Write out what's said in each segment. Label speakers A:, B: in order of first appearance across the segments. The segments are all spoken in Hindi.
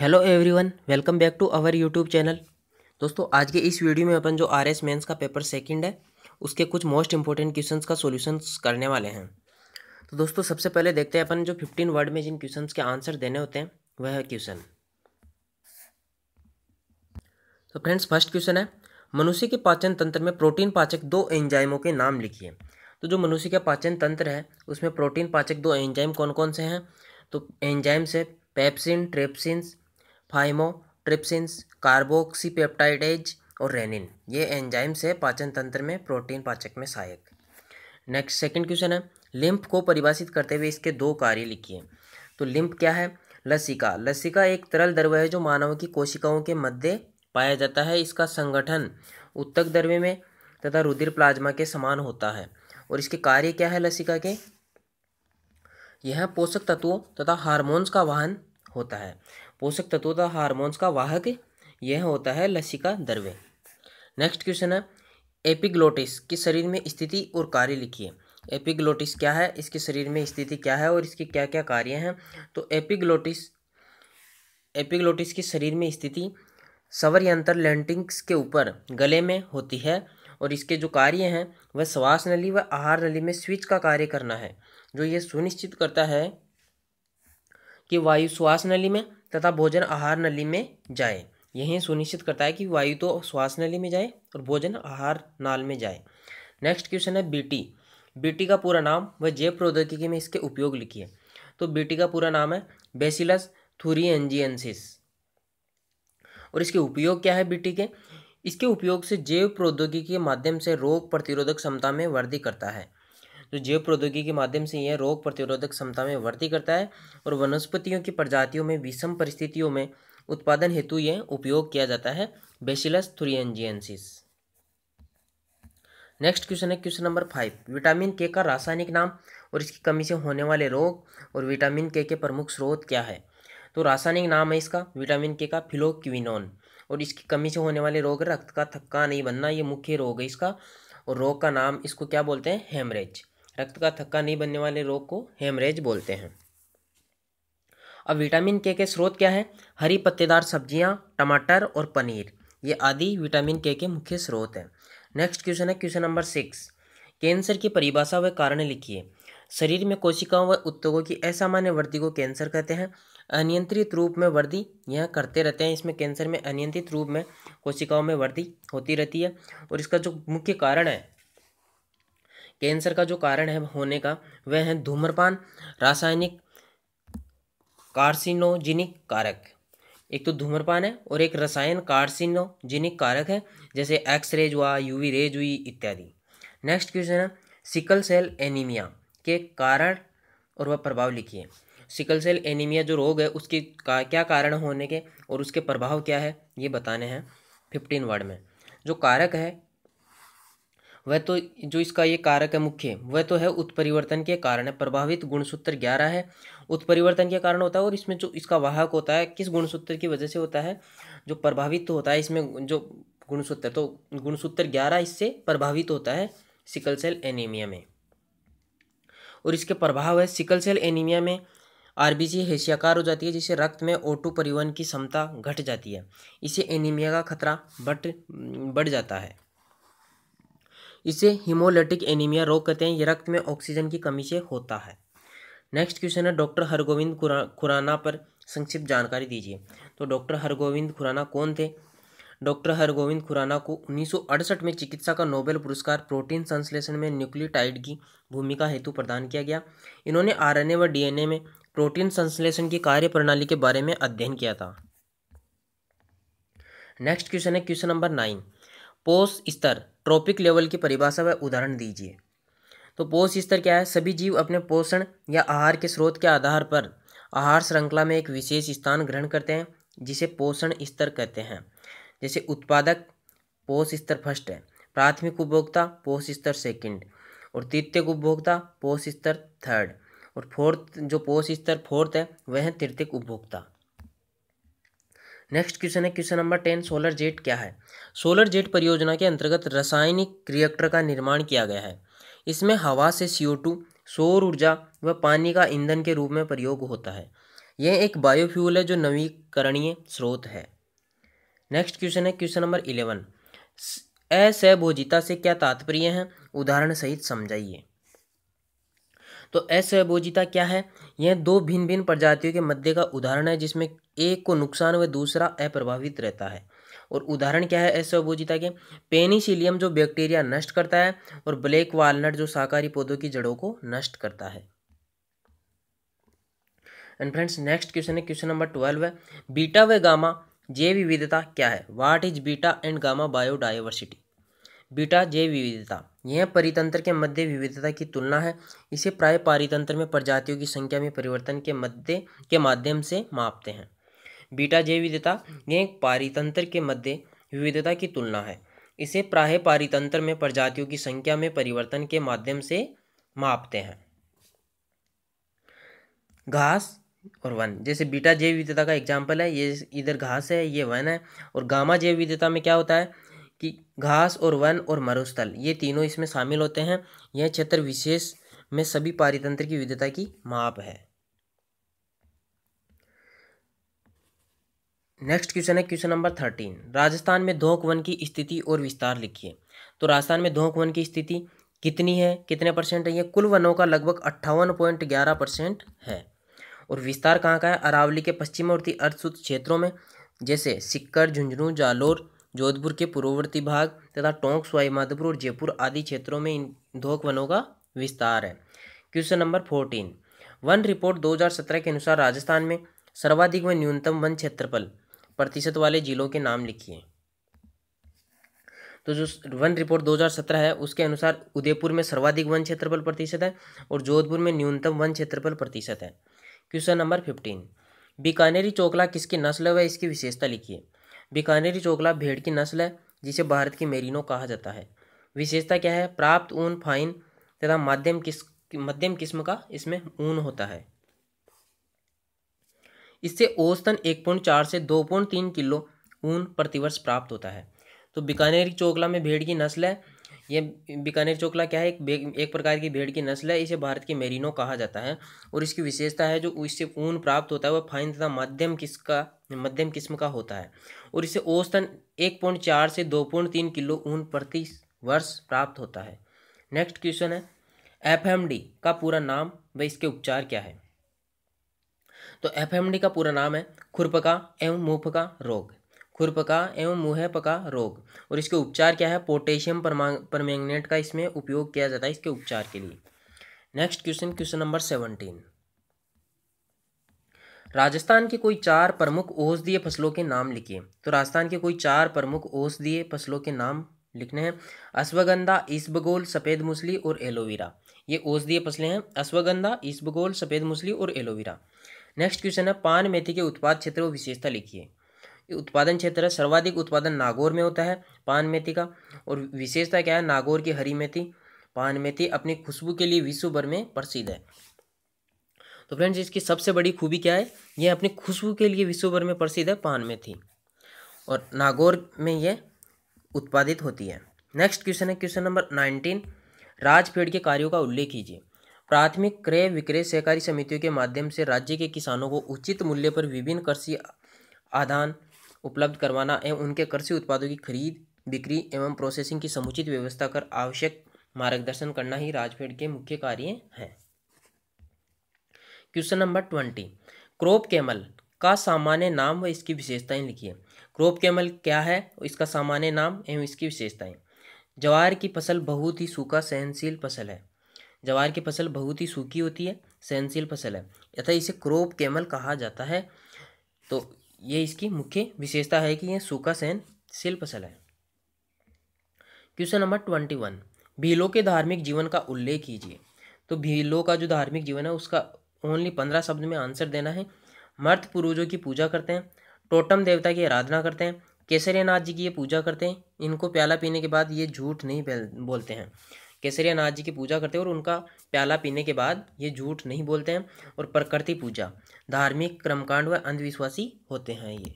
A: hello everyone welcome back to our YouTube channel दोस्तों आज के इस वीडियो में अपन जो आर एस मेन्स का पेपर सेकंड है उसके कुछ मोस्ट इंपॉर्टेंट क्वेश्चंस का सॉल्यूशंस करने वाले हैं तो दोस्तों सबसे पहले देखते हैं अपन जो फिफ्टीन वर्ड में जिन क्वेश्चंस के आंसर देने होते हैं वह है क्वेश्चन तो फ्रेंड्स फर्स्ट क्वेश्चन है मनुष्य के पाचन तंत्र में प्रोटीन पाचक दो एंजाइमों के नाम लिखिए तो जो मनुष्य का पाचन तंत्र है उसमें प्रोटीन पाचक दो एंजाइम कौन कौन से हैं तो एंजाइम्स है pepsin trypsins chymotrypsins carboxypeptidase और रेनिन ये एंजाइम्स है पाचन तंत्र में प्रोटीन पाचक में सहायक नेक्स्ट सेकंड क्वेश्चन है लिम्फ को परिभाषित करते हुए इसके दो कार्य लिखिए तो लिम्फ क्या है लसिका लसिका एक तरल द्रव है जो मानव की कोशिकाओं के मध्य पाया जाता है इसका संगठन उत्तक द्रव्य में तथा रुधिर प्लाज्मा के समान होता है और इसके कार्य क्या है लसिका के यह पोषक तत्वों तथा हार्मोन्स का वाहन होता है पोषक तत्वों तथा हार्मोन्स का वाहक यह होता है लसिका द्रव्य नेक्स्ट क्वेश्चन है एपिग्लोटिस के शरीर में स्थिति और कार्य लिखिए एपिग्लोटिस क्या है इसके शरीर में स्थिति क्या है और इसके क्या क्या कार्य हैं तो एपिग्लोटिस एपिग्लोटिस के शरीर में स्थिति सवर यंत्र लेंटिंग्स के ऊपर गले में होती है और इसके जो कार्य हैं वह श्वास नली व आहार नली में स्विच का कार्य करना है जो ये सुनिश्चित करता है कि वायु श्वास नली में तथा भोजन आहार नली में जाए यही सुनिश्चित करता है कि वायु तो श्वास नली में जाए और भोजन आहार नाल में जाए नेक्स्ट क्वेश्चन है बीटी बीटी का पूरा नाम व जैव प्रौद्योगिकी में इसके उपयोग लिखिए तो बीटी का पूरा नाम है बेसिलस एंजियनसिस और इसके उपयोग क्या है बीटी के इसके उपयोग से जैव प्रौद्योगिकी के माध्यम से रोग प्रतिरोधक क्षमता में वृद्धि करता है जो जैव प्रौद्योगिकी के माध्यम से यह रोग प्रतिरोधक क्षमता में वृद्धि करता है और वनस्पतियों की प्रजातियों में विषम परिस्थितियों में उत्पादन हेतु यह उपयोग किया जाता है बेसिलस थ्रियनजियंसिस नेक्स्ट क्वेश्चन है question number five vitamin K का रासायनिक नाम और इसकी कमी से होने वाले रोग और विटामिन के के प्रमुख स्रोत क्या है तो रासायनिक नाम है इसका विटामिन के का फिलोक्विनोन और इसकी कमी से होने वाले रोग रक्त का थक्का नहीं बनना ये मुख्य रोग है इसका और रोग का नाम इसको क्या बोलते हैं हेमरेज रक्त का थक्का नहीं बनने वाले रोग को हेमरेज बोलते हैं अब विटामिन के के स्रोत क्या है हरी पत्तेदार सब्जियां टमाटर और पनीर ये आदि विटामिन के के मुख्य स्रोत हैं नेक्स्ट क्वेश्चन है क्वेश्चन नंबर सिक्स कैंसर की परिभाषा व कारण लिखिए शरीर में कोशिकाओं व उत्तकों की असामान्य वृद्धि को कैंसर कहते हैं अनियंत्रित रूप में वृद्धि यह करते रहते हैं इसमें कैंसर में अनियंत्रित रूप में कोशिकाओं में वृद्धि होती रहती है और इसका जो मुख्य कारण है कैंसर का जो कारण है होने का वह है धूम्रपान रासायनिक कार्सिनोजिनिक कारक एक तो धूम्रपान है और एक रसायन कार्सिनोजिनिक कारक है जैसे एक्स रेज हुआ यूवी रेज हुई इत्यादि नेक्स्ट क्वेश्चन है सिकल सेल एनीमिया के कारण और वह प्रभाव लिखिए सिकल सेल एनीमिया जो रोग है उसके का, क्या कारण होने के और उसके प्रभाव क्या है ये बताने हैं फिफ्टीन वर्ड में जो कारक है वह तो जो इसका ये कारक है मुख्य वह तो है उत्परिवर्तन के कारण है प्रभावित गुणसूत्र ग्यारह है उत्परिवर्तन के कारण होता है और इसमें जो इसका वाहक होता है किस गुणसूत्र की वजह से होता है जो प्रभावित होता है इसमें जो गुणसूत्र तो गुणसूत्र ग्यारह इससे प्रभावित होता है सिकल सेल एनीमिया में और इसके प्रभाव है सिकल सेल एनीमिया में आरबीसी हेसियाकार हो जाती है जिससे रक्त में ओटू परिवहन की क्षमता घट जाती है इससे एनीमिया का खतरा बढ़ बढ़ जाता है इसे हीमोलिटिक एनीमिया रोग कहते हैं ये रक्त में ऑक्सीजन की कमी से होता है नेक्स्ट क्वेश्चन है डॉक्टर हरगोविंद खुरा खुराना पर संक्षिप्त जानकारी दीजिए तो डॉक्टर हरगोविंद खुराना कौन थे डॉक्टर हरगोविंद खुराना को उन्नीस में चिकित्सा का नोबेल पुरस्कार प्रोटीन संश्लेषण में न्यूक्लियोटाइड की भूमिका हेतु प्रदान किया गया इन्होंने आरएनए व डीएनए में प्रोटीन संश्लेषण की कार्यप्रणाली के बारे में अध्ययन किया था नेक्स्ट क्वेश्चन है क्वेश्चन नंबर नाइन पोष स्तर ट्रॉपिक लेवल की परिभाषा व उदाहरण दीजिए तो पोष स्तर क्या है सभी जीव अपने पोषण या आहार के स्रोत के आधार पर आहार श्रृंखला में एक विशेष स्थान ग्रहण करते हैं जिसे पोषण स्तर कहते हैं जैसे उत्पादक पोष स्तर फर्स्ट है प्राथमिक उपभोक्ता पोष स्तर सेकंड और तृतीय उपभोक्ता पोष स्तर थर्ड और फोर्थ जो पोष स्तर फोर्थ है वह है तृतीय उपभोक्ता नेक्स्ट क्वेश्चन है question number ten solar jet क्या है सोलर जेट परियोजना के अंतर्गत रासायनिक रिएक्टर का निर्माण किया गया है इसमें हवा से सी सौर ऊर्जा व पानी का ईंधन के रूप में प्रयोग होता है यह एक बायोफ्यूल है जो नवीकरणीय स्रोत है नेक्स्ट क्वेश्चन है क्वेश्चन नंबर इलेवन असहभोजिता से क्या तात्पर्य है उदाहरण सहित समझाइए तो असहभोजिता क्या है यह दो भिन्न भिन्न प्रजातियों के मध्य का उदाहरण है जिसमें एक को नुकसान व दूसरा अप्रभावित रहता है और उदाहरण क्या है असहभोजिता के पेनिसिलियम जो बैक्टीरिया नष्ट करता है और ब्लैक वालनट जो शाकाहारी पौधों की जड़ों को नष्ट करता है एंड फ्रेंड्स नेक्स्ट क्वेश्चन है क्वेश्चन नंबर ट्वेल्व है बीटा व गामा जैव विविधता क्या है what is beta and gamma biodiversity beta जैव विविधता यह परितंत्र के मध्य विविधता की तुलना है इसे प्राय पारितंत्र में प्रजातियों की संख्या में परिवर्तन के मध्य के माध्यम से मापते हैं बीटा जैव विविधता यह एक पारितंत्र के मध्य विविधता की तुलना है इसे प्राय पारितंत्र में प्रजातियों की संख्या में परिवर्तन के माध्यम से मापते हैं घास और वन जैसे बीटा जैव विविधता का एग्जाम्पल है ये इधर घास है ये वन है और गामा जैव विविधता में क्या होता है कि घास और वन और मरुस्थल ये तीनों इसमें शामिल होते हैं यह क्षेत्र विशेष में सभी पारितंत्र की विविधता की माप है नेक्स्ट क्वेश्चन है क्वेश्चन नंबर थर्टीन राजस्थान में धोक वन की स्थिति और विस्तार लिखिए तो राजस्थान में धोक वन की स्थिति कितनी है कितने परसेंट है यह कुल वनों का लगभग अट्ठावन पॉइंट ग्यारह परसेंट है और विस्तार कहाँ का है अरावली के पश्चिम और क्षेत्रों में जैसे सिक्कर झुंझुनू जालोर जोधपुर के पूर्ववर्ती भाग तथा टोंक स्वाई माधोपुर और जयपुर आदि क्षेत्रों में इन धोक वनों का विस्तार है क्वेश्चन नंबर फोर्टीन वन रिपोर्ट 2017 के अनुसार राजस्थान में सर्वाधिक व न्यूनतम वन क्षेत्रफल प्रतिशत वाले जिलों के नाम लिखिए तो जो वन रिपोर्ट 2017 है उसके अनुसार उदयपुर में सर्वाधिक वन क्षेत्रफल प्रतिशत है और जोधपुर में न्यूनतम वन क्षेत्रफल प्रतिशत है क्वेश्चन नंबर फिफ्टीन बीकानेरी चोकला किसकी नस्ल है इसकी विशेषता लिखिए बीकानेरी चोकला भेड़ की नस्ल है जिसे भारत की मेरिनो कहा जाता है विशेषता क्या है प्राप्त ऊन फाइन तथा माध्यम किस मध्यम किस्म का इसमें ऊन होता है इससे औसतन एक पॉइंट चार से दो पॉइंट तीन किलो ऊन प्रतिवर्ष प्राप्त होता है तो बीकानेरी चोकला में भेड़ की नस्ल है ये बीकानेर चोकला क्या है एक एक प्रकार की भेड़ की नस्ल है इसे भारत की मेरिनो कहा जाता है और इसकी विशेषता है जो इससे ऊन प्राप्त होता है वह फाइन तथा मध्यम किसका मध्यम किस्म का होता है और इसे औसतन एक पॉइंट चार से दो पॉइंट तीन किलो ऊन प्रति वर्ष प्राप्त होता है नेक्स्ट क्वेश्चन है एफ का पूरा नाम व इसके उपचार क्या है तो एफ का पूरा नाम है खुरपका एवं मुफका रोग खुरपका एवं पका रोग और इसके उपचार क्या है पोटेशियम परमैंगनेट का इसमें उपयोग किया जाता है इसके उपचार के लिए next question question number seventeen Rajasthan के कोई चार प्रमुख औषधीय फसलों के नाम लिखिए तो राजस्थान के कोई चार प्रमुख औषधीय फसलों के नाम लिखने हैं अश्वगंधा इसबगोल सफ़ेद मूसली और एलोवेरा ये औषधीय फसलें हैं अश्वगंधा इसबगोल सफ़ेद मूसली और एलोवेरा नेक्स्ट क्वेश्चन है पान मेथी के उत्पाद क्षेत्र और विशेषता लिखिए उत्पादन क्षेत्र है सर्वाधिक उत्पादन नागौर में होता है पान मेथी का और विशेषता क्या है नागौर की हरी मेथी पान मेथी अपनी खुशबू के लिए विश्व भर में प्रसिद्ध है तो फ्रेंड्स इसकी सबसे बड़ी खूबी क्या है यह अपनी खुशबू के लिए विश्व भर में प्रसिद्ध है पान मेथी और नागौर में यह उत्पादित होती है नेक्स्ट क्वेश्चन है क्वेश्चन नंबर नाइनटीन राजपेड़ के कार्यों का उल्लेख कीजिए प्राथमिक क्रय विक्रय सहकारी समितियों के माध्यम से राज्य के किसानों को उचित मूल्य पर विभिन्न कृषि आदान उपलब्ध करवाना एवं उनके कृषि उत्पादों की खरीद बिक्री एवं प्रोसेसिंग की समुचित व्यवस्था कर आवश्यक मार्गदर्शन करना ही राजफेड के मुख्य कार्य हैं question number twenty crop camel का सामान्य नाम व इसकी विशेषताएं लिखिए क्रोप कैमल क्या है इसका सामान्य नाम एवं इसकी विशेषताएं ज्वार की फसल बहुत ही सूखा सहनशील फसल है ज्वार की फसल बहुत ही सूखी होती है सहनशील फसल है यथा इसे क्रोप कैमल कहा जाता है तो ये इसकी मुख्य विशेषता है कि यह सूखा सहन शिल्पशल है क्वेश्चन नंबर ट्वेंटी वन भीलों के धार्मिक जीवन का उल्लेख कीजिए तो भीलों का जो धार्मिक जीवन है उसका ओनली पंद्रह शब्द में आंसर देना है मर्थ पूर्वजों की पूजा करते हैं टोटम देवता की आराधना करते हैं केसरियानाथ जी की ये पूजा करते हैं इनको प्याला पीने के बाद ये झूठ नहीं बोलते हैं केसरियानाथ जी की पूजा करते हैं और उनका प्याला पीने के बाद ये झूठ नहीं बोलते हैं और प्रकृति पूजा धार्मिक कर्मकांड व अंधविश्वासी होते हैं ये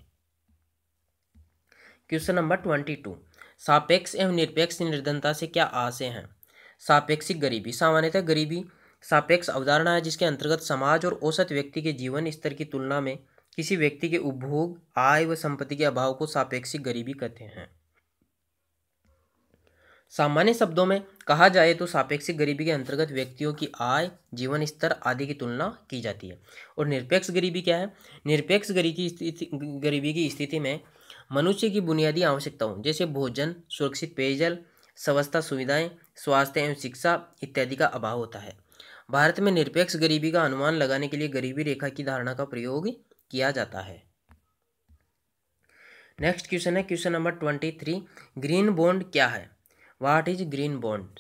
A: क्वेश्चन नंबर ट्वेंटी टू सापेक्ष एवं निरपेक्ष निर्धनता से क्या आशय हैं सापेक्षिक गरीबी सामान्यतः गरीबी सापेक्ष अवधारणा है जिसके अंतर्गत समाज और औसत व्यक्ति के जीवन स्तर की तुलना में किसी व्यक्ति के उपभोग आय व संपत्ति के अभाव को सापेक्षिक गरीबी कहते हैं सामान्य शब्दों में कहा जाए तो सापेक्षिक गरीबी के अंतर्गत व्यक्तियों की आय जीवन स्तर आदि की तुलना की जाती है और निरपेक्ष गरीबी क्या है निरपेक्ष गरीबी की गरीबी की स्थिति में मनुष्य की बुनियादी आवश्यकताओं जैसे भोजन सुरक्षित पेयजल स्वस्था सुविधाएं स्वास्थ्य एवं शिक्षा इत्यादि का अभाव होता है भारत में निरपेक्ष गरीबी का अनुमान लगाने के लिए गरीबी रेखा की धारणा का प्रयोग किया जाता है नेक्स्ट क्वेश्चन है question number twenty three green bond क्या है वाट इज ग्रीन बॉन्ड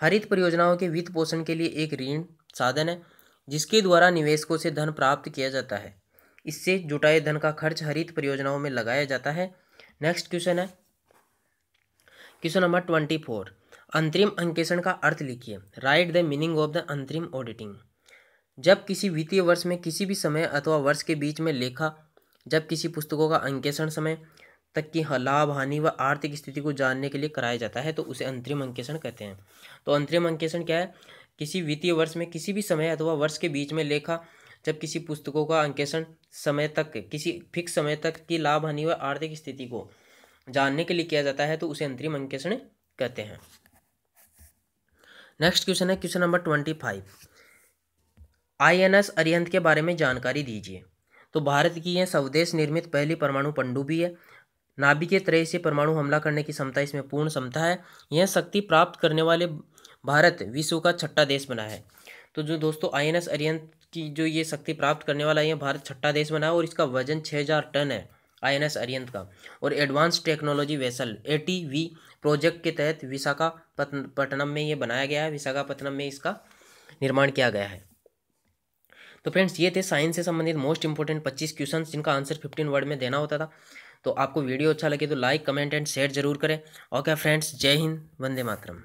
A: हरित परियोजनाओं के वित्त पोषण के लिए एक ऋण साधन है जिसके द्वारा निवेशकों से धन प्राप्त किया जाता है इससे जुटाए धन का खर्च हरित परियोजनाओं में लगाया जाता है नेक्स्ट क्वेश्चन है क्वेश्चन नंबर ट्वेंटी फोर अंतरिम अंकेषण का अर्थ लिखिए write the meaning of the अंतरिम ऑडिटिंग जब किसी वित्तीय वर्ष में किसी भी समय अथवा वर्ष के बीच में लेखा जब किसी पुस्तकों का अंकेषण समय तक की हाँ, लाभ हानि व आर्थिक स्थिति को जानने के लिए कराया जाता है तो उसे अंतरिम अंकेषण कहते हैं तो अंतरिम अंकेषण क्या है किसी वित्तीय वर्ष में किसी भी समय अथवा वर्ष के बीच में लेखा जब किसी पुस्तकों का अंकेषण समय तक किसी फिक्स समय तक की लाभ हानि व आर्थिक स्थिति को जानने के लिए किया जाता है तो उसे अंतरिम अंकेषण कहते हैं नेक्स्ट क्वेश्चन है question number twenty five I N S Arihant के बारे में जानकारी दीजिए तो भारत की यह स्वदेश निर्मित पहली परमाणु पंडुबी है नाभिकीय त्रय से परमाणु हमला करने की क्षमता इसमें पूर्ण क्षमता है यह शक्ति प्राप्त करने वाले भारत विश्व का छठा देश बना है तो जो दोस्तों आई एन एस अरियंत की जो ये शक्ति प्राप्त करने वाला है भारत छठा देश बना है और इसका वजन छः हज़ार टन है आई एन एस अरियंत का और advance technology vessel A T V project के तहत विशाखापट्टनम में ये बनाया गया है विशाखापट्टनम में इसका निर्माण किया गया है तो फ्रेंड्स ये थे साइंस से संबंधित मोस्ट इंपॉर्टेंट पच्चीस क्वेश्चन जिनका आंसर फिफ्टीन वर्ड में देना होता था तो आपको वीडियो अच्छा लगे तो लाइक कमेंट एंड शेयर जरूर करें ओके फ्रेंड्स जय हिंद वंदे मातरम